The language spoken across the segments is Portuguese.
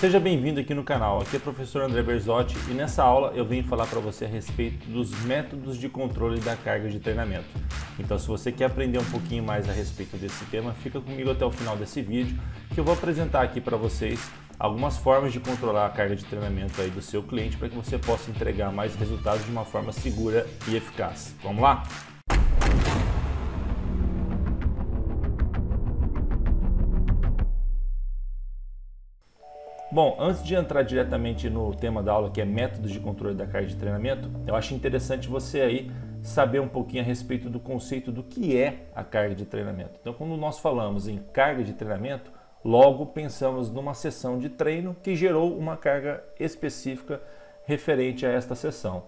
Seja bem-vindo aqui no canal. Aqui é o professor André Berzotti e nessa aula eu venho falar para você a respeito dos métodos de controle da carga de treinamento. Então, se você quer aprender um pouquinho mais a respeito desse tema, fica comigo até o final desse vídeo, que eu vou apresentar aqui para vocês algumas formas de controlar a carga de treinamento aí do seu cliente para que você possa entregar mais resultados de uma forma segura e eficaz. Vamos lá? Bom, antes de entrar diretamente no tema da aula, que é métodos de controle da carga de treinamento, eu acho interessante você aí saber um pouquinho a respeito do conceito do que é a carga de treinamento. Então, quando nós falamos em carga de treinamento, logo pensamos numa sessão de treino que gerou uma carga específica referente a esta sessão.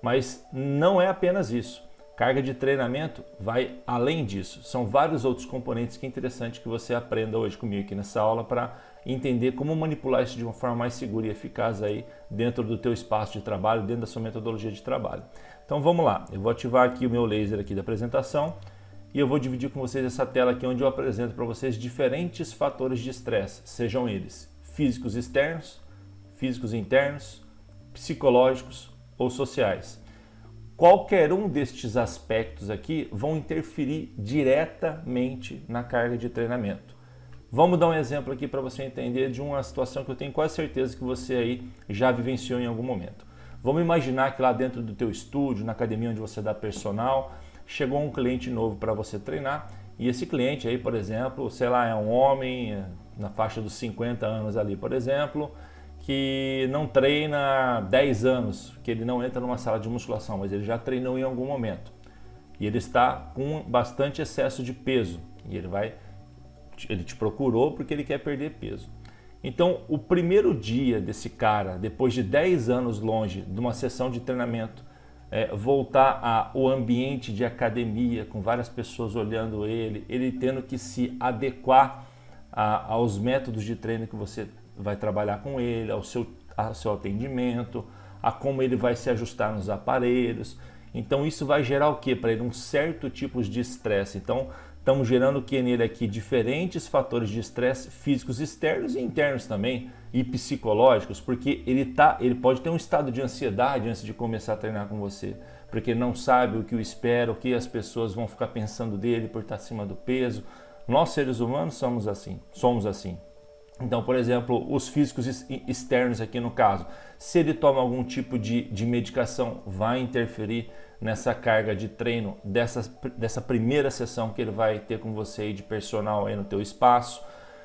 Mas não é apenas isso. Carga de treinamento vai além disso. São vários outros componentes que é interessante que você aprenda hoje comigo aqui nessa aula para entender como manipular isso de uma forma mais segura e eficaz aí dentro do teu espaço de trabalho, dentro da sua metodologia de trabalho. Então vamos lá, eu vou ativar aqui o meu laser aqui da apresentação e eu vou dividir com vocês essa tela aqui onde eu apresento para vocês diferentes fatores de estresse, sejam eles físicos externos, físicos internos, psicológicos ou sociais. Qualquer um destes aspectos aqui vão interferir diretamente na carga de treinamento. Vamos dar um exemplo aqui para você entender de uma situação que eu tenho quase certeza que você aí já vivenciou em algum momento. Vamos imaginar que lá dentro do teu estúdio, na academia onde você dá personal, chegou um cliente novo para você treinar e esse cliente aí, por exemplo, sei lá, é um homem é, na faixa dos 50 anos ali, por exemplo, que não treina 10 anos, que ele não entra numa sala de musculação, mas ele já treinou em algum momento. E ele está com bastante excesso de peso e ele vai ele te procurou porque ele quer perder peso. Então, o primeiro dia desse cara, depois de 10 anos longe de uma sessão de treinamento, é, voltar ao ambiente de academia, com várias pessoas olhando ele, ele tendo que se adequar a, aos métodos de treino que você vai trabalhar com ele, ao seu, ao seu atendimento, a como ele vai se ajustar nos aparelhos. Então, isso vai gerar o que para ele? Um certo tipo de estresse. Então, Estamos gerando que nele aqui diferentes fatores de estresse físicos externos e internos também e psicológicos, porque ele tá, ele pode ter um estado de ansiedade antes de começar a treinar com você, porque não sabe o que o espera, o que as pessoas vão ficar pensando dele por estar acima do peso. Nós seres humanos somos assim, somos assim. Então, por exemplo, os físicos externos aqui no caso, se ele toma algum tipo de, de medicação, vai interferir nessa carga de treino dessa, dessa primeira sessão que ele vai ter com você aí de personal aí no teu espaço.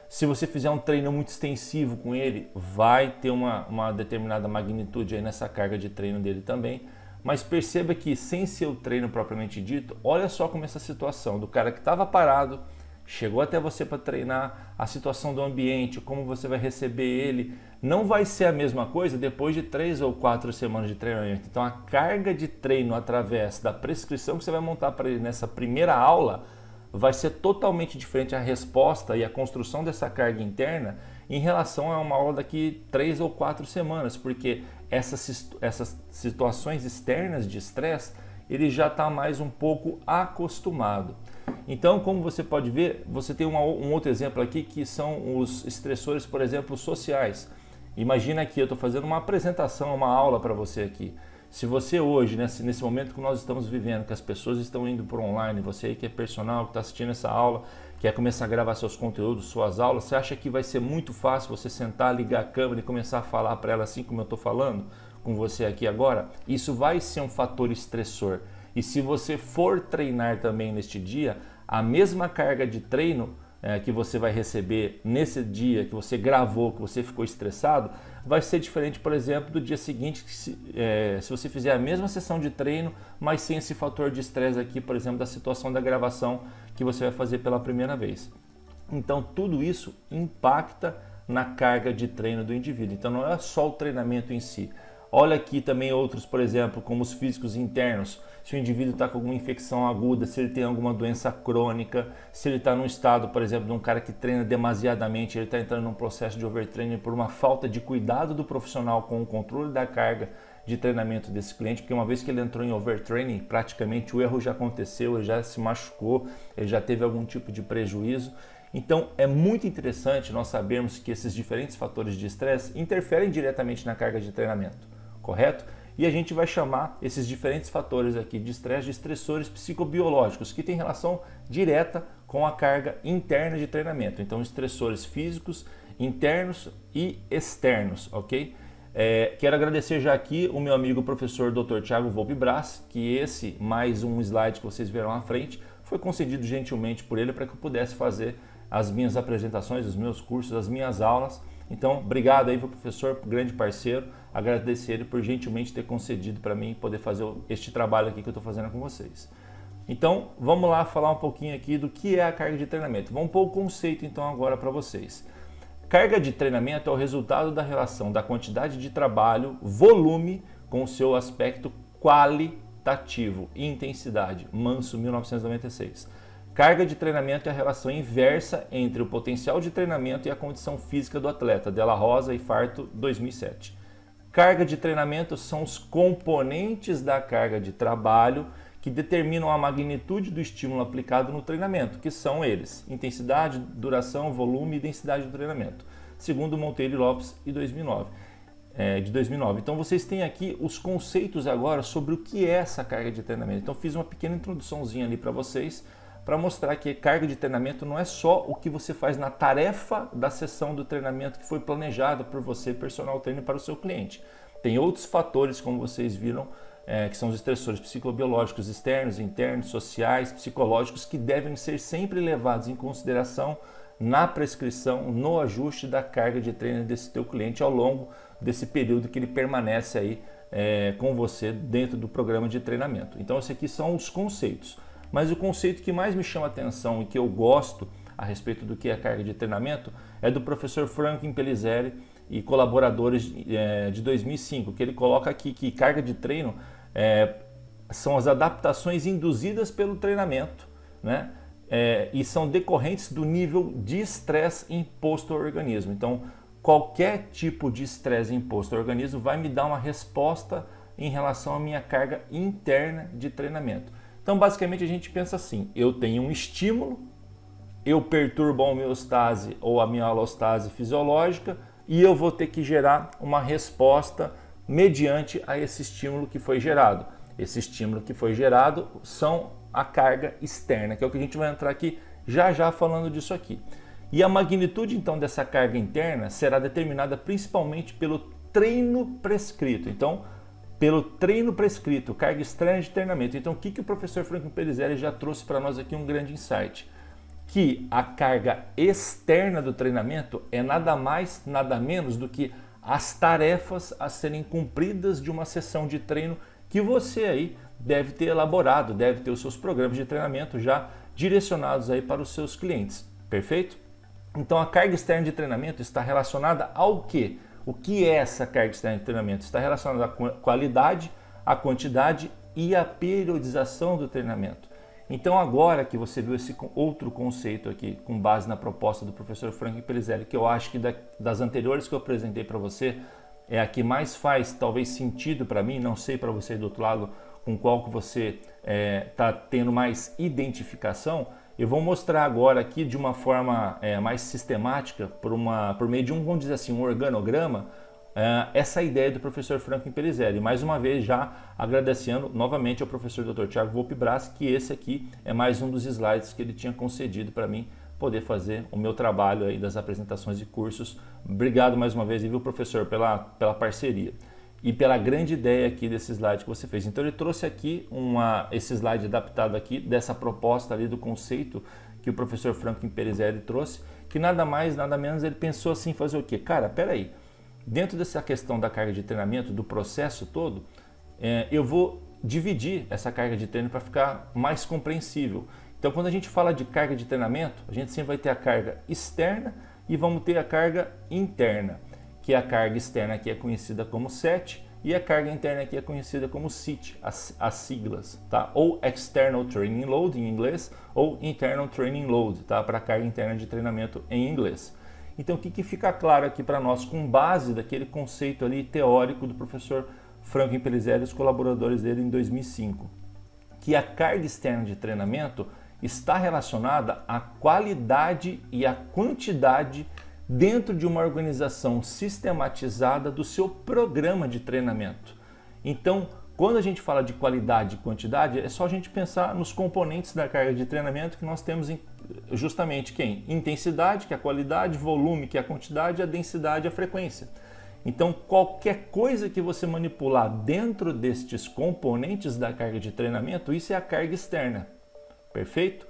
Se você fizer um treino muito extensivo com ele, vai ter uma, uma determinada magnitude aí nessa carga de treino dele também. Mas perceba que sem ser o treino propriamente dito, olha só como é essa situação do cara que estava parado, chegou até você para treinar, a situação do ambiente, como você vai receber ele, não vai ser a mesma coisa depois de três ou quatro semanas de treinamento. Então, a carga de treino através da prescrição que você vai montar para ele nessa primeira aula vai ser totalmente diferente a resposta e a construção dessa carga interna em relação a uma aula daqui três ou quatro semanas, porque essas, essas situações externas de estresse ele já está mais um pouco acostumado. Então, como você pode ver, você tem uma, um outro exemplo aqui que são os estressores, por exemplo, sociais. Imagina que eu estou fazendo uma apresentação, uma aula para você aqui. Se você hoje, nesse, nesse momento que nós estamos vivendo, que as pessoas estão indo para online, você aí que é personal, que está assistindo essa aula, quer começar a gravar seus conteúdos, suas aulas, você acha que vai ser muito fácil você sentar, ligar a câmera e começar a falar para ela assim como eu estou falando com você aqui agora? Isso vai ser um fator estressor. E se você for treinar também neste dia, a mesma carga de treino é, que você vai receber nesse dia que você gravou, que você ficou estressado, vai ser diferente, por exemplo, do dia seguinte, se, é, se você fizer a mesma sessão de treino, mas sem esse fator de estresse aqui, por exemplo, da situação da gravação que você vai fazer pela primeira vez. Então, tudo isso impacta na carga de treino do indivíduo. Então, não é só o treinamento em si, Olha aqui também outros, por exemplo, como os físicos internos. Se o indivíduo está com alguma infecção aguda, se ele tem alguma doença crônica, se ele está num estado, por exemplo, de um cara que treina demasiadamente, ele está entrando num processo de overtraining por uma falta de cuidado do profissional com o controle da carga de treinamento desse cliente, porque uma vez que ele entrou em overtraining, praticamente o erro já aconteceu, ele já se machucou, ele já teve algum tipo de prejuízo. Então é muito interessante nós sabermos que esses diferentes fatores de estresse interferem diretamente na carga de treinamento correto? E a gente vai chamar esses diferentes fatores aqui de estresse de estressores psicobiológicos, que tem relação direta com a carga interna de treinamento. Então, estressores físicos, internos e externos, ok? É, quero agradecer já aqui o meu amigo professor Dr. Tiago Volpe Brás, que esse mais um slide que vocês verão à frente foi concedido gentilmente por ele para que eu pudesse fazer as minhas apresentações, os meus cursos, as minhas aulas. Então, obrigado aí, professor, grande parceiro agradecer ele por gentilmente ter concedido para mim poder fazer este trabalho aqui que eu estou fazendo com vocês. Então, vamos lá falar um pouquinho aqui do que é a carga de treinamento. Vamos pôr o conceito então agora para vocês. Carga de treinamento é o resultado da relação da quantidade de trabalho, volume, com o seu aspecto qualitativo, intensidade, Manso 1996. Carga de treinamento é a relação inversa entre o potencial de treinamento e a condição física do atleta, Della Rosa e Farto 2007. Carga de treinamento são os componentes da carga de trabalho que determinam a magnitude do estímulo aplicado no treinamento, que são eles: intensidade, duração, volume e densidade do treinamento, segundo Monteiro Lopes e 2009. É, de 2009. Então vocês têm aqui os conceitos agora sobre o que é essa carga de treinamento. Então fiz uma pequena introduçãozinha ali para vocês para mostrar que carga de treinamento não é só o que você faz na tarefa da sessão do treinamento que foi planejada por você, personal trainer, para o seu cliente. Tem outros fatores, como vocês viram, é, que são os estressores psicobiológicos externos, internos, sociais, psicológicos, que devem ser sempre levados em consideração na prescrição, no ajuste da carga de treino desse teu cliente ao longo desse período que ele permanece aí é, com você dentro do programa de treinamento. Então, esses aqui são os conceitos. Mas o conceito que mais me chama atenção e que eu gosto a respeito do que é carga de treinamento é do professor Franklin Pellizzeri e colaboradores é, de 2005, que ele coloca aqui que carga de treino é, são as adaptações induzidas pelo treinamento, né? É, e são decorrentes do nível de estresse imposto ao organismo. Então, qualquer tipo de estresse imposto ao organismo vai me dar uma resposta em relação à minha carga interna de treinamento. Então, basicamente, a gente pensa assim: eu tenho um estímulo, eu perturbo a homeostase ou a minha alostase fisiológica e eu vou ter que gerar uma resposta mediante a esse estímulo que foi gerado. Esse estímulo que foi gerado são a carga externa, que é o que a gente vai entrar aqui já já falando disso aqui. E a magnitude então dessa carga interna será determinada principalmente pelo treino prescrito. Então, pelo treino prescrito, carga estranha de treinamento. Então, o que, que o professor Franklin Perizelli já trouxe para nós aqui um grande insight? Que a carga externa do treinamento é nada mais, nada menos do que as tarefas a serem cumpridas de uma sessão de treino que você aí deve ter elaborado, deve ter os seus programas de treinamento já direcionados aí para os seus clientes, perfeito? Então a carga externa de treinamento está relacionada ao que? O que é essa carga externa de treinamento? Está relacionada à qualidade, à quantidade e à periodização do treinamento. Então, agora que você viu esse outro conceito aqui, com base na proposta do professor Frank Pelizelli, que eu acho que das anteriores que eu apresentei para você, é a que mais faz talvez sentido para mim, não sei para você do outro lado com qual que você está eh, é, tendo mais identificação, eu vou mostrar agora aqui de uma forma é, mais sistemática, por, uma, por meio de um, vamos dizer assim, um organograma, é, essa ideia do professor Franco Pelizelli. Mais uma vez, já agradecendo novamente ao professor Dr. Tiago Volpe Bras que esse aqui é mais um dos slides que ele tinha concedido para mim poder fazer o meu trabalho aí das apresentações de cursos. Obrigado mais uma vez, e viu, professor, pela, pela parceria e pela grande ideia aqui desse slide que você fez. Então ele trouxe aqui uma, esse slide adaptado aqui dessa proposta ali do conceito que o professor Franklin Perezelli trouxe, que nada mais, nada menos ele pensou assim, fazer o quê? Cara, peraí, dentro dessa questão da carga de treinamento, do processo todo, é, eu vou dividir essa carga de treino para ficar mais compreensível. Então, quando a gente fala de carga de treinamento, a gente sempre vai ter a carga externa e vamos ter a carga interna que é a carga externa aqui é conhecida como SET e a carga interna aqui é conhecida como SIT, as, as, siglas, tá? Ou External Training Load em inglês ou Internal Training Load, tá? Para carga interna de treinamento em inglês. Então, o que, que fica claro aqui para nós com base daquele conceito ali teórico do professor Franklin Pelizelli e os colaboradores dele em 2005? Que a carga externa de treinamento está relacionada à qualidade e à quantidade de dentro de uma organização sistematizada do seu programa de treinamento. Então, quando a gente fala de qualidade e quantidade, é só a gente pensar nos componentes da carga de treinamento que nós temos em, justamente quem? Intensidade, que é a qualidade, volume, que é a quantidade, a densidade, a frequência. Então, qualquer coisa que você manipular dentro destes componentes da carga de treinamento, isso é a carga externa. Perfeito?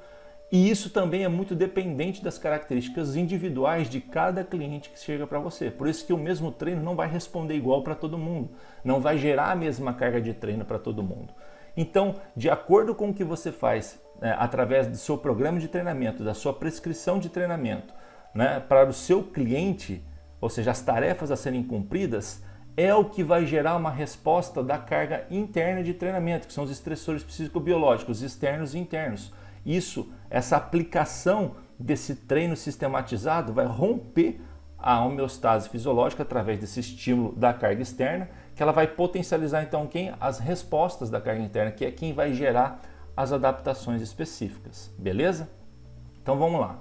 E isso também é muito dependente das características individuais de cada cliente que chega para você. Por isso que o mesmo treino não vai responder igual para todo mundo, não vai gerar a mesma carga de treino para todo mundo. Então, de acordo com o que você faz né, através do seu programa de treinamento, da sua prescrição de treinamento, né, para o seu cliente, ou seja, as tarefas a serem cumpridas, é o que vai gerar uma resposta da carga interna de treinamento, que são os estressores psicobiológicos externos e internos. Isso, essa aplicação desse treino sistematizado vai romper a homeostase fisiológica através desse estímulo da carga externa, que ela vai potencializar então quem? As respostas da carga interna, que é quem vai gerar as adaptações específicas, beleza? Então vamos lá.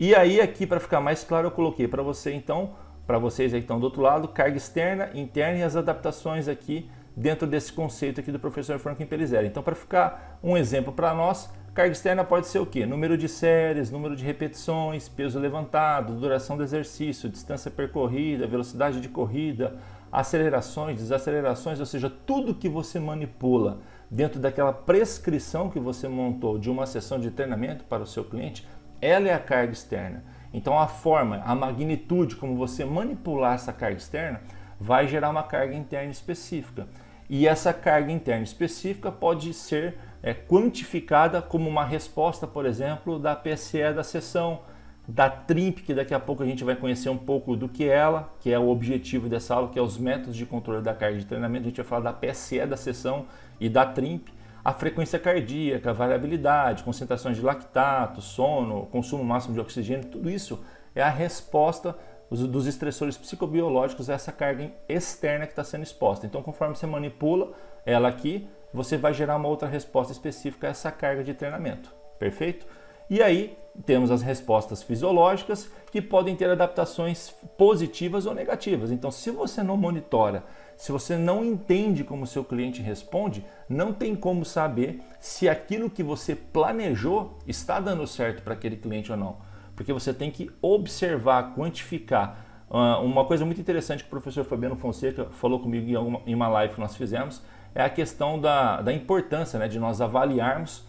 E aí aqui para ficar mais claro eu coloquei para você então, para vocês aí do outro lado, carga externa, interna e as adaptações aqui dentro desse conceito aqui do professor Franklin Pellizzeri. Então para ficar um exemplo para nós, Carga externa pode ser o quê? Número de séries, número de repetições, peso levantado, duração do exercício, distância percorrida, velocidade de corrida, acelerações, desacelerações, ou seja, tudo que você manipula dentro daquela prescrição que você montou de uma sessão de treinamento para o seu cliente, ela é a carga externa. Então a forma, a magnitude como você manipular essa carga externa vai gerar uma carga interna específica. E essa carga interna específica pode ser é, quantificada como uma resposta, por exemplo, da PSE da sessão, da TRIMP, que daqui a pouco a gente vai conhecer um pouco do que é ela, que é o objetivo dessa aula, que é os métodos de controle da carga de treinamento. A gente vai falar da PSE da sessão e da TRIMP, a frequência cardíaca, a variabilidade, concentrações de lactato, sono, consumo máximo de oxigênio, tudo isso é a resposta dos estressores psicobiológicos a essa carga externa que está sendo exposta. Então, conforme você manipula ela aqui, você vai gerar uma outra resposta específica a essa carga de treinamento, perfeito? E aí temos as respostas fisiológicas que podem ter adaptações positivas ou negativas. Então, se você não monitora, se você não entende como seu cliente responde, não tem como saber se aquilo que você planejou está dando certo para aquele cliente ou não. Porque você tem que observar, quantificar. Ah, uma coisa muito interessante que o professor Fabiano Fonseca falou comigo em uma live que nós fizemos é a questão da, da importância né, de nós avaliarmos,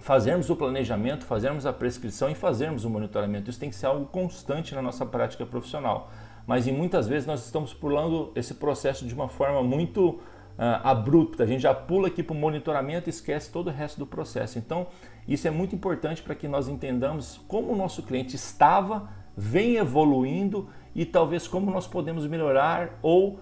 fazermos o planejamento, fazermos a prescrição e fazermos o monitoramento. Isso tem que ser algo constante na nossa prática profissional. Mas em muitas vezes nós estamos pulando esse processo de uma forma muito uh, abrupta. A gente já pula aqui para o monitoramento e esquece todo o resto do processo. Então, isso é muito importante para que nós entendamos como o nosso cliente estava, vem evoluindo e talvez como nós podemos melhorar ou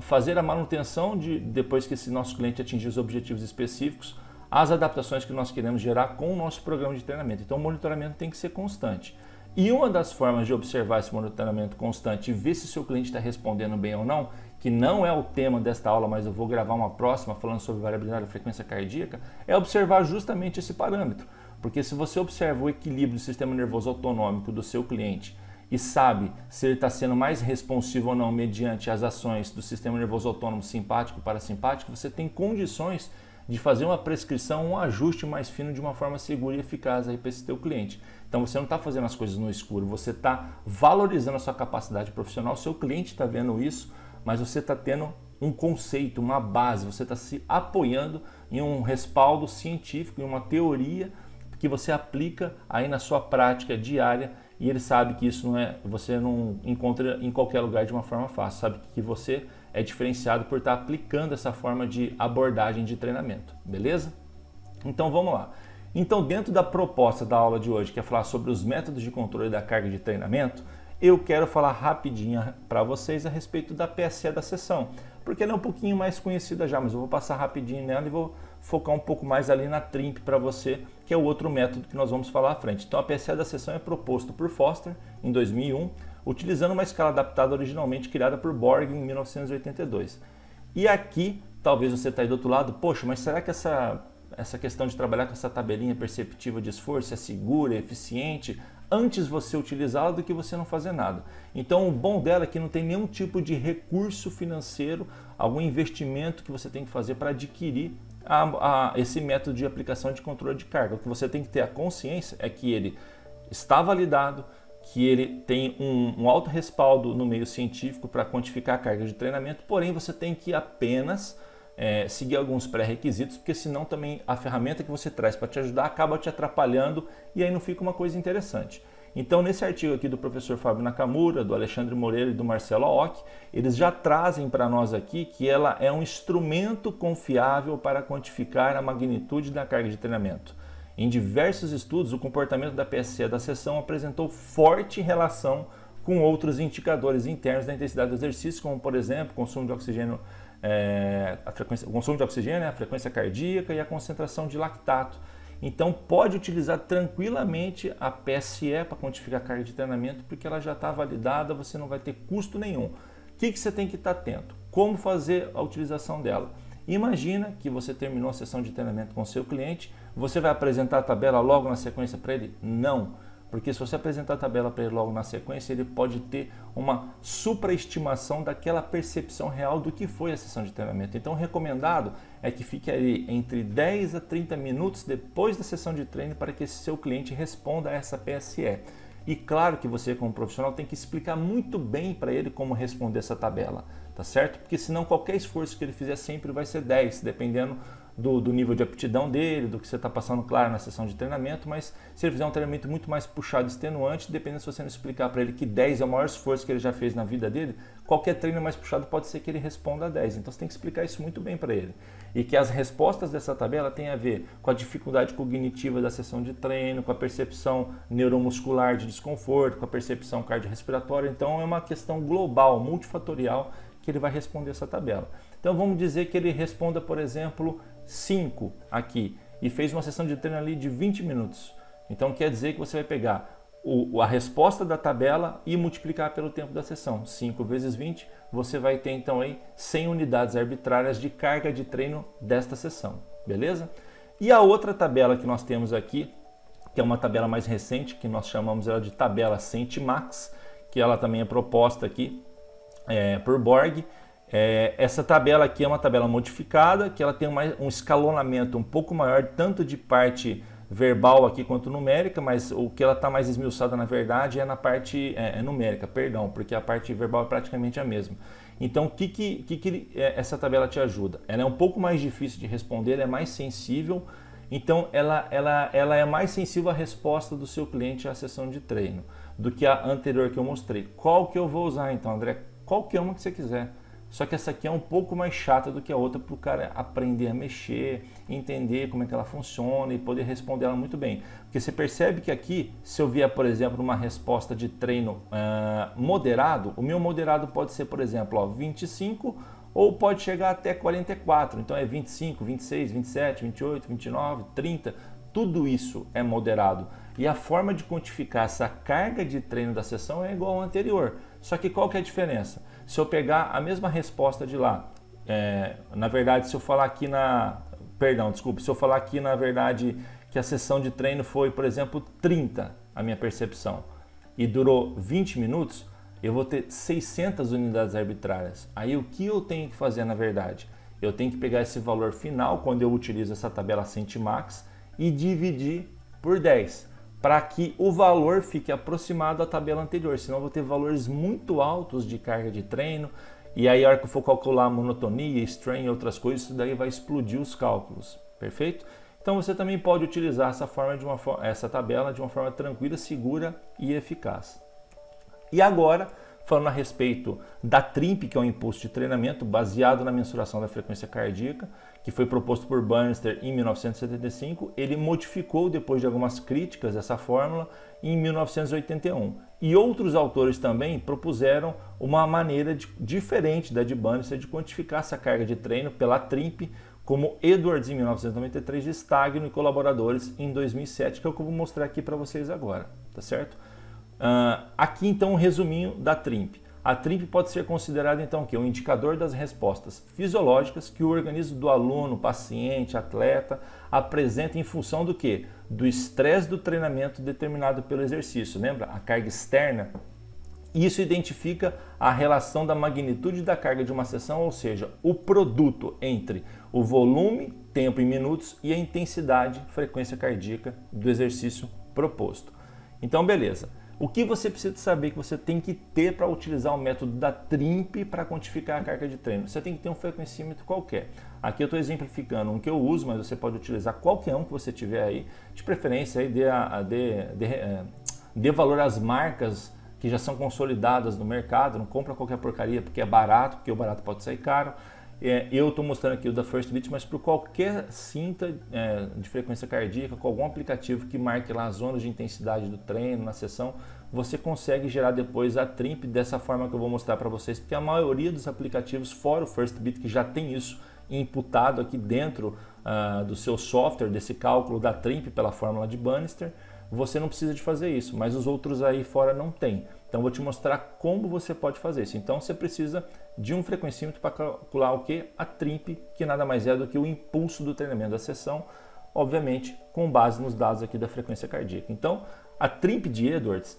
fazer a manutenção de depois que esse nosso cliente atingir os objetivos específicos, as adaptações que nós queremos gerar com o nosso programa de treinamento. Então, o monitoramento tem que ser constante. E uma das formas de observar esse monitoramento constante e ver se o seu cliente está respondendo bem ou não, que não é o tema desta aula, mas eu vou gravar uma próxima falando sobre variabilidade da frequência cardíaca, é observar justamente esse parâmetro. Porque se você observa o equilíbrio do sistema nervoso autonômico do seu cliente e sabe se ele está sendo mais responsivo ou não mediante as ações do sistema nervoso autônomo simpático e parasimpático, você tem condições de fazer uma prescrição, um ajuste mais fino de uma forma segura e eficaz para esse teu cliente. Então você não está fazendo as coisas no escuro, você está valorizando a sua capacidade profissional, seu cliente está vendo isso, mas você está tendo um conceito, uma base, você está se apoiando em um respaldo científico, em uma teoria que você aplica aí na sua prática diária e ele sabe que isso não é, você não encontra em qualquer lugar de uma forma fácil, sabe que você é diferenciado por estar aplicando essa forma de abordagem de treinamento, beleza? Então vamos lá. Então, dentro da proposta da aula de hoje, que é falar sobre os métodos de controle da carga de treinamento, eu quero falar rapidinho para vocês a respeito da PSE da sessão, porque ela é um pouquinho mais conhecida já, mas eu vou passar rapidinho nela e vou focar um pouco mais ali na TRIMP para você, que é o outro método que nós vamos falar à frente. Então, a PSE da sessão é proposto por Foster em 2001, utilizando uma escala adaptada originalmente criada por Borg em 1982. E aqui, talvez você está aí do outro lado, poxa, mas será que essa, essa questão de trabalhar com essa tabelinha perceptiva de esforço é segura, é eficiente? Antes você utilizá-la do que você não fazer nada. Então, o bom dela é que não tem nenhum tipo de recurso financeiro, algum investimento que você tem que fazer para adquirir a, a esse método de aplicação de controle de carga. O que você tem que ter a consciência é que ele está validado, que ele tem um, um alto respaldo no meio científico para quantificar a carga de treinamento, porém você tem que apenas é, seguir alguns pré-requisitos, porque senão também a ferramenta que você traz para te ajudar acaba te atrapalhando e aí não fica uma coisa interessante. Então, nesse artigo aqui do professor Fábio Nakamura, do Alexandre Moreira e do Marcelo Aoc, eles já trazem para nós aqui que ela é um instrumento confiável para quantificar a magnitude da carga de treinamento. Em diversos estudos, o comportamento da PSC da sessão apresentou forte relação com outros indicadores internos da intensidade do exercício, como por exemplo, consumo de oxigênio, é, a frequência, o consumo de oxigênio, né, a frequência cardíaca e a concentração de lactato, então pode utilizar tranquilamente a PSE para quantificar a carga de treinamento, porque ela já está validada, você não vai ter custo nenhum. O que, que você tem que estar tá atento? Como fazer a utilização dela? Imagina que você terminou a sessão de treinamento com seu cliente, você vai apresentar a tabela logo na sequência para ele? Não. Porque se você apresentar a tabela para ele logo na sequência, ele pode ter uma supraestimação daquela percepção real do que foi a sessão de treinamento. Então, recomendado é que fique ali entre 10 a 30 minutos depois da sessão de treino para que seu cliente responda a essa PSE. E claro que você, como profissional, tem que explicar muito bem para ele como responder essa tabela, tá certo? Porque senão qualquer esforço que ele fizer sempre vai ser 10, dependendo do, do nível de aptidão dele, do que você está passando, claro, na sessão de treinamento, mas se ele fizer um treinamento muito mais puxado, extenuante, dependendo se você não explicar para ele que 10 é o maior esforço que ele já fez na vida dele, qualquer treino mais puxado pode ser que ele responda a 10. Então você tem que explicar isso muito bem para ele. E que as respostas dessa tabela têm a ver com a dificuldade cognitiva da sessão de treino, com a percepção neuromuscular de desconforto, com a percepção cardiorrespiratória. Então é uma questão global, multifatorial, que ele vai responder essa tabela. Então vamos dizer que ele responda, por exemplo, 5 aqui e fez uma sessão de treino ali de 20 minutos. Então quer dizer que você vai pegar o, a resposta da tabela e multiplicar pelo tempo da sessão. 5 vezes 20, você vai ter então aí 100 unidades arbitrárias de carga de treino desta sessão, beleza? E a outra tabela que nós temos aqui, que é uma tabela mais recente, que nós chamamos ela de tabela Centimax, que ela também é proposta aqui é, por Borg, é, essa tabela aqui é uma tabela modificada, que ela tem uma, um escalonamento um pouco maior, tanto de parte verbal aqui quanto numérica, mas o que ela está mais esmiuçada na verdade é na parte é, é numérica, perdão, porque a parte verbal é praticamente a mesma. Então, o que, que, que, que é, essa tabela te ajuda? Ela é um pouco mais difícil de responder, ela é mais sensível, então ela, ela, ela é mais sensível à resposta do seu cliente à sessão de treino do que a anterior que eu mostrei. Qual que eu vou usar então, André? Qualquer é uma que você quiser. Só que essa aqui é um pouco mais chata do que a outra para o cara aprender a mexer, entender como é que ela funciona e poder responder ela muito bem. Porque você percebe que aqui, se eu vier, por exemplo, uma resposta de treino uh, moderado, o meu moderado pode ser, por exemplo, ó, 25 ou pode chegar até 44. Então é 25, 26, 27, 28, 29, 30. Tudo isso é moderado. E a forma de quantificar essa carga de treino da sessão é igual ao anterior. Só que qual que é a diferença? se eu pegar a mesma resposta de lá, é, na verdade, se eu falar aqui na. Perdão, desculpe, se eu falar aqui na verdade que a sessão de treino foi, por exemplo, 30, a minha percepção, e durou 20 minutos, eu vou ter 600 unidades arbitrárias. Aí o que eu tenho que fazer na verdade? Eu tenho que pegar esse valor final quando eu utilizo essa tabela Centimax e dividir por 10 para que o valor fique aproximado à tabela anterior, senão eu vou ter valores muito altos de carga de treino, e aí a hora que eu for calcular monotonia, strain e outras coisas, isso daí vai explodir os cálculos, perfeito? Então você também pode utilizar essa, forma de uma, essa tabela de uma forma tranquila, segura e eficaz. E agora, falando a respeito da TRIMP, que é um impulso de treinamento baseado na mensuração da frequência cardíaca, que foi proposto por Bannister em 1975, ele modificou depois de algumas críticas essa fórmula em 1981. E outros autores também propuseram uma maneira de, diferente da de Bannister de quantificar essa carga de treino pela TRIMP, como Edwards em 1993 Stagno e colaboradores em 2007, que é o que eu vou mostrar aqui para vocês agora, tá certo? Uh, aqui então um resuminho da TRIMP. A TRIP pode ser considerada então que um indicador das respostas fisiológicas que o organismo do aluno, paciente, atleta apresenta em função do que? Do estresse do treinamento determinado pelo exercício. Lembra? A carga externa. Isso identifica a relação da magnitude da carga de uma sessão, ou seja, o produto entre o volume, tempo em minutos e a intensidade, frequência cardíaca do exercício proposto. Então, beleza. O que você precisa saber que você tem que ter para utilizar o método da TRIMP para quantificar a carga de treino? Você tem que ter um frequencímetro qualquer. Aqui eu estou exemplificando um que eu uso, mas você pode utilizar qualquer um que você tiver aí. De preferência, aí dê, a, dê, dê, é, dê valor às marcas que já são consolidadas no mercado. Não compra qualquer porcaria porque é barato, porque o barato pode sair caro. É, eu estou mostrando aqui o da First Beat, mas para qualquer cinta é, de frequência cardíaca, com algum aplicativo que marque lá as zonas de intensidade do treino, na sessão, você consegue gerar depois a trimp dessa forma que eu vou mostrar para vocês, porque a maioria dos aplicativos, fora o First Beat, que já tem isso imputado aqui dentro uh, do seu software, desse cálculo da trimp pela fórmula de Bannister, você não precisa de fazer isso, mas os outros aí fora não tem. Então vou te mostrar como você pode fazer isso. Então você precisa de um frequencímetro para calcular o que? A trimp, que nada mais é do que o impulso do treinamento da sessão, obviamente com base nos dados aqui da frequência cardíaca. Então a trimp de Edwards,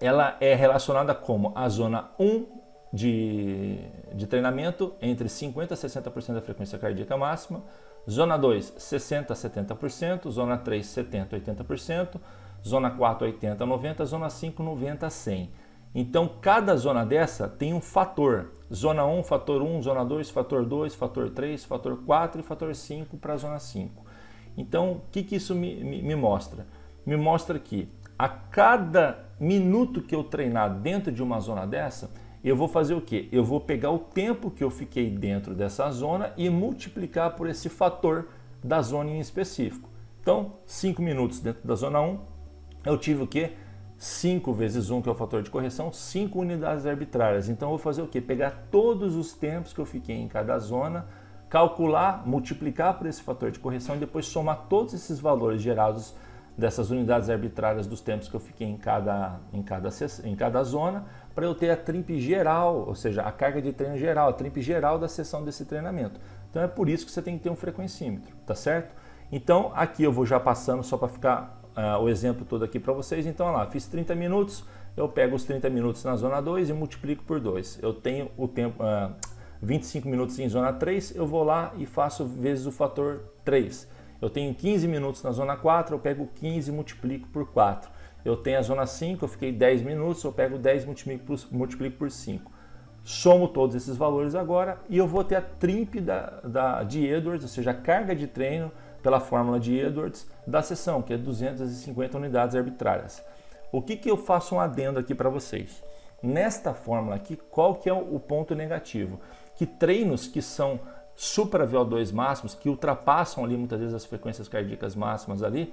ela é relacionada como a zona 1 de, de treinamento entre 50 a 60% da frequência cardíaca máxima, Zona 2, 60% a 70%, zona 3, 70% a 80%, zona 4, 80% a 90%, zona 5, 90% a 100%. Então, cada zona dessa tem um fator. Zona 1, fator 1, zona 2, fator 2, fator 3, fator 4 e fator 5 para a zona 5. Então, o que, que isso me, me, me mostra? Me mostra que a cada minuto que eu treinar dentro de uma zona dessa, eu vou fazer o quê? Eu vou pegar o tempo que eu fiquei dentro dessa zona e multiplicar por esse fator da zona em específico. Então, 5 minutos dentro da zona 1, eu tive o quê? 5 vezes 1, que é o fator de correção, 5 unidades arbitrárias. Então, eu vou fazer o quê? Pegar todos os tempos que eu fiquei em cada zona, calcular, multiplicar por esse fator de correção e depois somar todos esses valores gerados dessas unidades arbitrárias dos tempos que eu fiquei em cada, em cada, em cada zona para eu ter a trimp geral, ou seja, a carga de treino geral, a trimp geral da sessão desse treinamento. Então é por isso que você tem que ter um frequencímetro, tá certo? Então aqui eu vou já passando só para ficar uh, o exemplo todo aqui para vocês. Então olha lá, fiz 30 minutos, eu pego os 30 minutos na zona 2 e multiplico por 2. Eu tenho o tempo uh, ah, 25 minutos em zona 3, eu vou lá e faço vezes o fator 3. Eu tenho 15 minutos na zona 4, eu pego 15 e multiplico por 4 eu tenho a zona 5, eu fiquei 10 minutos, eu pego 10 multiplico por, multiplico por 5. Somo todos esses valores agora e eu vou ter a trimp da, da, de Edwards, ou seja, a carga de treino pela fórmula de Edwards da sessão, que é 250 unidades arbitrárias. O que, que eu faço um adendo aqui para vocês? Nesta fórmula aqui, qual que é o ponto negativo? Que treinos que são supra VO2 máximos, que ultrapassam ali muitas vezes as frequências cardíacas máximas ali,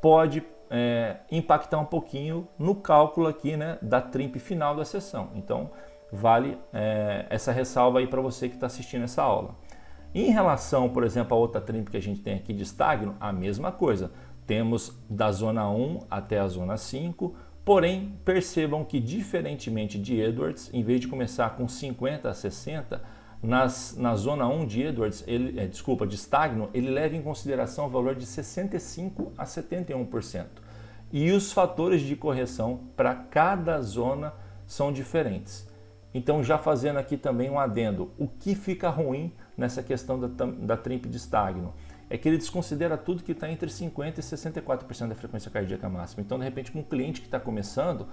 pode é, impactar um pouquinho no cálculo aqui né, da trip final da sessão. Então, vale é, essa ressalva aí para você que está assistindo essa aula. Em relação, por exemplo, à outra trip que a gente tem aqui de estagno, a mesma coisa. Temos da zona 1 até a zona 5, porém, percebam que, diferentemente de Edwards, em vez de começar com 50 a 60, nas, na zona 1 de Edwards, ele, é, desculpa, de estagno, ele leva em consideração o valor de 65 a 71% e os fatores de correção para cada zona são diferentes. Então, já fazendo aqui também um adendo, o que fica ruim nessa questão da, da de estagno é que ele desconsidera tudo que está entre 50% e 64% da frequência cardíaca máxima. Então, de repente, com um cliente que está começando,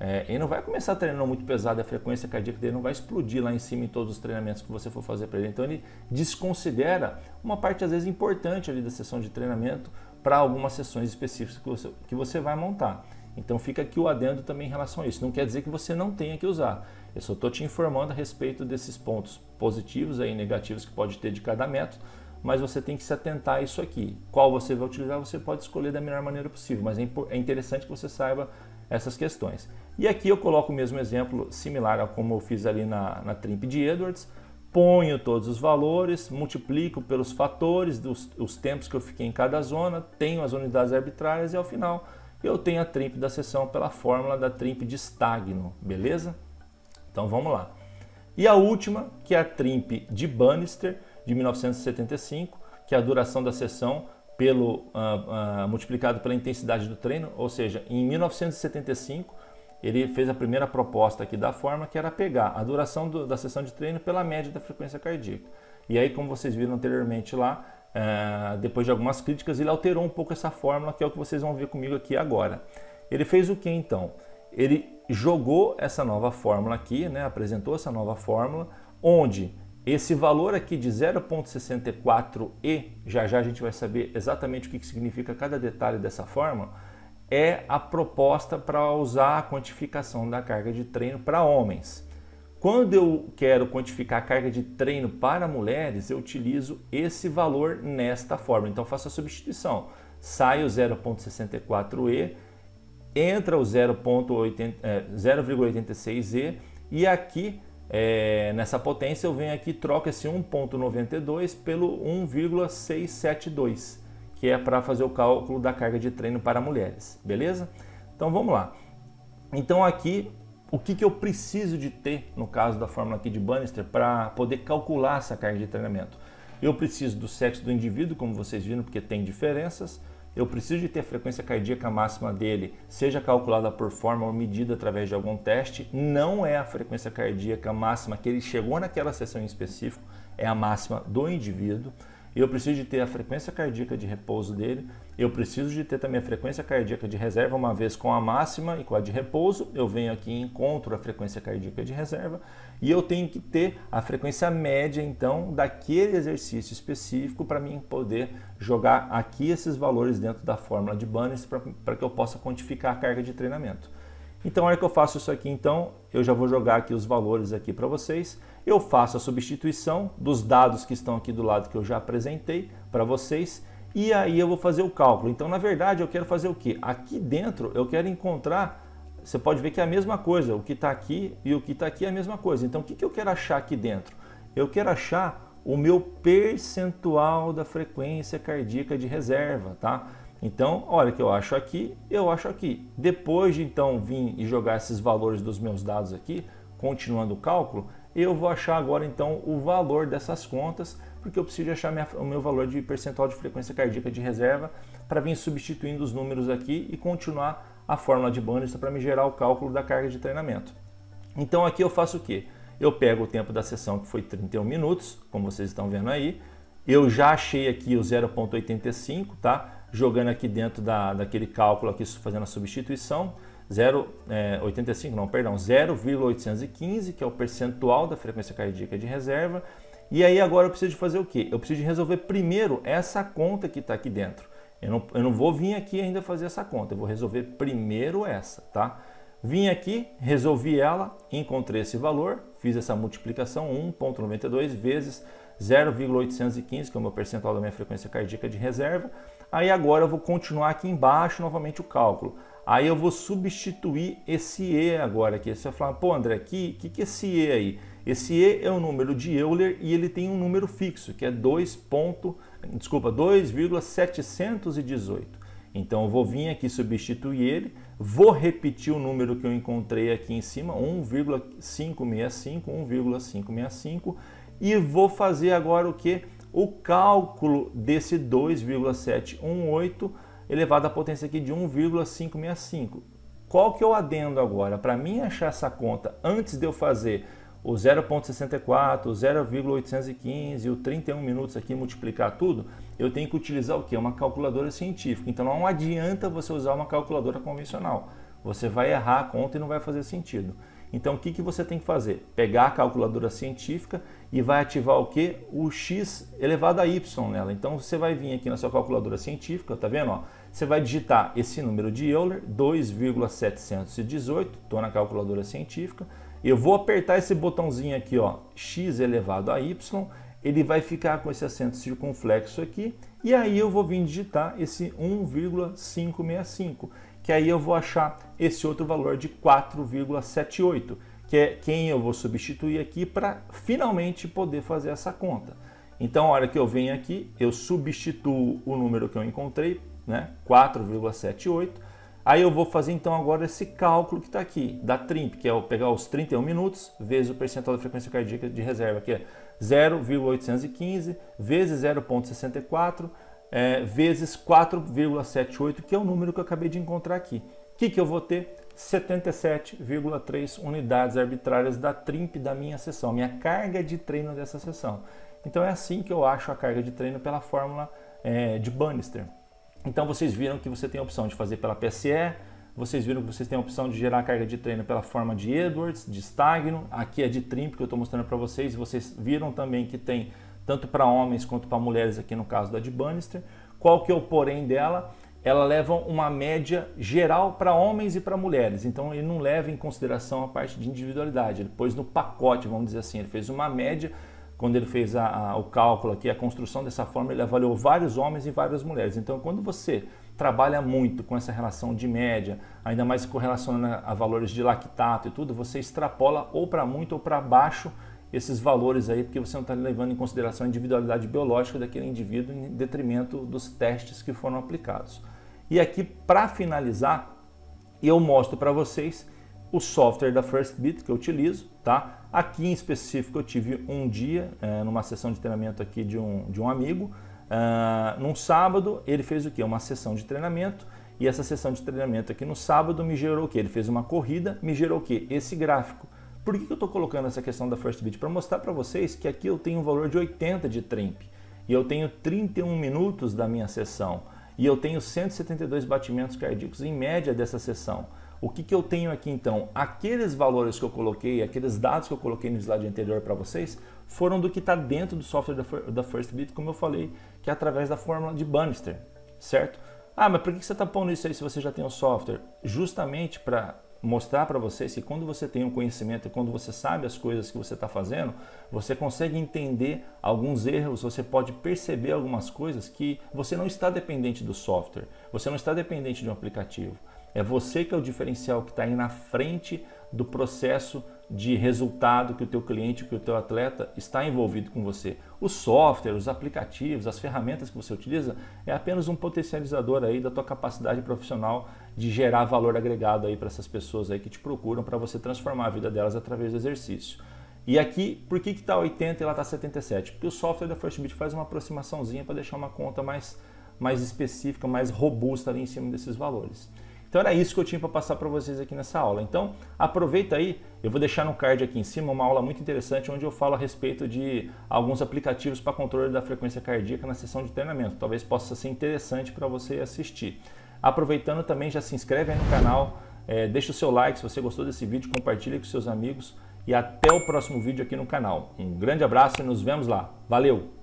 é, ele não vai começar treinando muito pesado, a frequência cardíaca dele não vai explodir lá em cima em todos os treinamentos que você for fazer para ele. Então, ele desconsidera uma parte, às vezes, importante ali da sessão de treinamento para algumas sessões específicas que você, que você vai montar. Então fica aqui o adendo também em relação a isso. Não quer dizer que você não tenha que usar. Eu só estou te informando a respeito desses pontos positivos e negativos que pode ter de cada método, mas você tem que se atentar a isso aqui. Qual você vai utilizar, você pode escolher da melhor maneira possível, mas é, é interessante que você saiba essas questões. E aqui eu coloco o mesmo exemplo, similar a como eu fiz ali na, na Trimp de Edwards, ponho todos os valores, multiplico pelos fatores dos os tempos que eu fiquei em cada zona, tenho as unidades arbitrárias e ao final eu tenho a trimp da sessão pela fórmula da trimp de Stagno, beleza? Então vamos lá. E a última, que é a trimp de Bannister, de 1975, que é a duração da sessão pelo uh, uh, multiplicado pela intensidade do treino, ou seja, em 1975 ele fez a primeira proposta aqui da forma que era pegar a duração do, da sessão de treino pela média da frequência cardíaca. E aí, como vocês viram anteriormente lá, eh, depois de algumas críticas, ele alterou um pouco essa fórmula, que é o que vocês vão ver comigo aqui agora. Ele fez o que então? Ele jogou essa nova fórmula aqui, né? apresentou essa nova fórmula, onde esse valor aqui de 0,64e, já já a gente vai saber exatamente o que significa cada detalhe dessa fórmula, é a proposta para usar a quantificação da carga de treino para homens. Quando eu quero quantificar a carga de treino para mulheres, eu utilizo esse valor nesta forma. Então faço a substituição. Sai o 0.64e, entra o 0,86e é, e aqui é, nessa potência eu venho aqui troco esse 1.92 pelo 1,672 que é para fazer o cálculo da carga de treino para mulheres, beleza? Então vamos lá. Então aqui, o que, que eu preciso de ter, no caso da fórmula aqui de Bannister, para poder calcular essa carga de treinamento? Eu preciso do sexo do indivíduo, como vocês viram, porque tem diferenças. Eu preciso de ter a frequência cardíaca máxima dele, seja calculada por forma ou medida através de algum teste. Não é a frequência cardíaca máxima que ele chegou naquela sessão em específico, é a máxima do indivíduo eu preciso de ter a frequência cardíaca de repouso dele, eu preciso de ter também a frequência cardíaca de reserva, uma vez com a máxima e com a de repouso, eu venho aqui e encontro a frequência cardíaca de reserva, e eu tenho que ter a frequência média, então, daquele exercício específico para mim poder jogar aqui esses valores dentro da fórmula de Banners para que eu possa quantificar a carga de treinamento. Então, na hora que eu faço isso aqui, então, eu já vou jogar aqui os valores aqui para vocês. Eu faço a substituição dos dados que estão aqui do lado que eu já apresentei para vocês. E aí eu vou fazer o cálculo. Então, na verdade, eu quero fazer o quê? Aqui dentro, eu quero encontrar... Você pode ver que é a mesma coisa. O que está aqui e o que está aqui é a mesma coisa. Então, o que, que eu quero achar aqui dentro? Eu quero achar o meu percentual da frequência cardíaca de reserva, tá? Então, olha que eu acho aqui, eu acho aqui. Depois de então vir e jogar esses valores dos meus dados aqui, continuando o cálculo, eu vou achar agora então o valor dessas contas, porque eu preciso achar minha, o meu valor de percentual de frequência cardíaca de reserva para vir substituindo os números aqui e continuar a fórmula de Bannister para me gerar o cálculo da carga de treinamento. Então aqui eu faço o quê? Eu pego o tempo da sessão que foi 31 minutos, como vocês estão vendo aí, eu já achei aqui o 0.85, tá? jogando aqui dentro da, daquele cálculo aqui, fazendo a substituição, 0, é, 85, não, perdão, 0,815, que é o percentual da frequência cardíaca de reserva. E aí agora eu preciso de fazer o quê? Eu preciso de resolver primeiro essa conta que está aqui dentro. Eu não, eu não vou vir aqui ainda fazer essa conta, eu vou resolver primeiro essa, tá? Vim aqui, resolvi ela, encontrei esse valor, fiz essa multiplicação 1,92 vezes 0,815, que é o meu percentual da minha frequência cardíaca de reserva. Aí agora eu vou continuar aqui embaixo novamente o cálculo. Aí eu vou substituir esse E agora aqui. Você vai falar, pô André, o que, que, que é esse E aí? Esse E é o número de Euler e ele tem um número fixo, que é 2, ponto, desculpa, 2,718. Então eu vou vir aqui substituir ele, vou repetir o número que eu encontrei aqui em cima, 1,565, 1,565, e vou fazer agora o que? O cálculo desse 2,718 elevado à potência aqui de 1,565. Qual que eu é adendo agora? Para mim achar essa conta antes de eu fazer o 0.64, o 0,815, o 31 minutos aqui, multiplicar tudo, eu tenho que utilizar o que? Uma calculadora científica. Então não adianta você usar uma calculadora convencional. Você vai errar a conta e não vai fazer sentido. Então o que, que você tem que fazer? Pegar a calculadora científica e vai ativar o que? O x elevado a y nela. Então você vai vir aqui na sua calculadora científica, tá vendo? Ó, você vai digitar esse número de Euler, 2,718, estou na calculadora científica. Eu vou apertar esse botãozinho aqui, ó, x elevado a y, ele vai ficar com esse acento circunflexo aqui, e aí eu vou vir digitar esse 1,565 que aí eu vou achar esse outro valor de 4,78, que é quem eu vou substituir aqui para finalmente poder fazer essa conta. Então, a hora que eu venho aqui, eu substituo o número que eu encontrei, né, 4,78, Aí eu vou fazer então agora esse cálculo que está aqui, da TRIMP, que é eu pegar os 31 minutos vezes o percentual da frequência cardíaca de reserva, que é 0,815 vezes 0,64 é, vezes 4,78, que é o número que eu acabei de encontrar aqui. O que, que eu vou ter? 77,3 unidades arbitrárias da trimp da minha sessão, minha carga de treino dessa sessão. Então é assim que eu acho a carga de treino pela fórmula é, de Bannister. Então vocês viram que você tem a opção de fazer pela PSE, vocês viram que vocês têm a opção de gerar a carga de treino pela forma de Edwards, de Stagno, aqui é de Trimp que eu estou mostrando para vocês, vocês viram também que tem tanto para homens quanto para mulheres aqui no caso da de Bannister. Qual que é o porém dela? Ela leva uma média geral para homens e para mulheres, então ele não leva em consideração a parte de individualidade, ele pôs no pacote, vamos dizer assim, ele fez uma média, quando ele fez a, a, o cálculo aqui, a construção dessa forma, ele avaliou vários homens e várias mulheres. Então quando você trabalha muito com essa relação de média, ainda mais correlacionando a valores de lactato e tudo, você extrapola ou para muito ou para baixo esses valores aí, porque você não está levando em consideração a individualidade biológica daquele indivíduo em detrimento dos testes que foram aplicados. E aqui, para finalizar, eu mostro para vocês o software da Firstbit que eu utilizo, tá? Aqui em específico eu tive um dia, é, numa sessão de treinamento aqui de um, de um amigo, uh, num sábado ele fez o que? Uma sessão de treinamento e essa sessão de treinamento aqui no sábado me gerou o que? Ele fez uma corrida, me gerou o que? Esse gráfico. Por que eu estou colocando essa questão da first bit? Para mostrar para vocês que aqui eu tenho um valor de 80 de trimp e eu tenho 31 minutos da minha sessão e eu tenho 172 batimentos cardíacos em média dessa sessão. O que, que eu tenho aqui então? Aqueles valores que eu coloquei, aqueles dados que eu coloquei no slide anterior para vocês, foram do que está dentro do software da, Firstbit, como eu falei, que é através da fórmula de Bannister, certo? Ah, mas por que você está pondo isso aí se você já tem o software? Justamente para mostrar para vocês que quando você tem um conhecimento e quando você sabe as coisas que você está fazendo, você consegue entender alguns erros, você pode perceber algumas coisas que você não está dependente do software, você não está dependente de um aplicativo. É você que é o diferencial que está aí na frente do processo de resultado que o teu cliente, que o teu atleta está envolvido com você. O software, os aplicativos, as ferramentas que você utiliza é apenas um potencializador aí da tua capacidade profissional de gerar valor agregado aí para essas pessoas aí que te procuram para você transformar a vida delas através do exercício. E aqui, por que está 80 e ela está 77? Porque o software da Firstbit faz uma aproximaçãozinha para deixar uma conta mais, mais específica, mais robusta ali em cima desses valores. Então era isso que eu tinha para passar para vocês aqui nessa aula. Então aproveita aí, eu vou deixar no card aqui em cima uma aula muito interessante onde eu falo a respeito de alguns aplicativos para controle da frequência cardíaca na sessão de treinamento. Talvez possa ser interessante para você assistir. Aproveitando também, já se inscreve aí no canal, é, deixa o seu like se você gostou desse vídeo, compartilha com seus amigos e até o próximo vídeo aqui no canal. Um grande abraço e nos vemos lá. Valeu!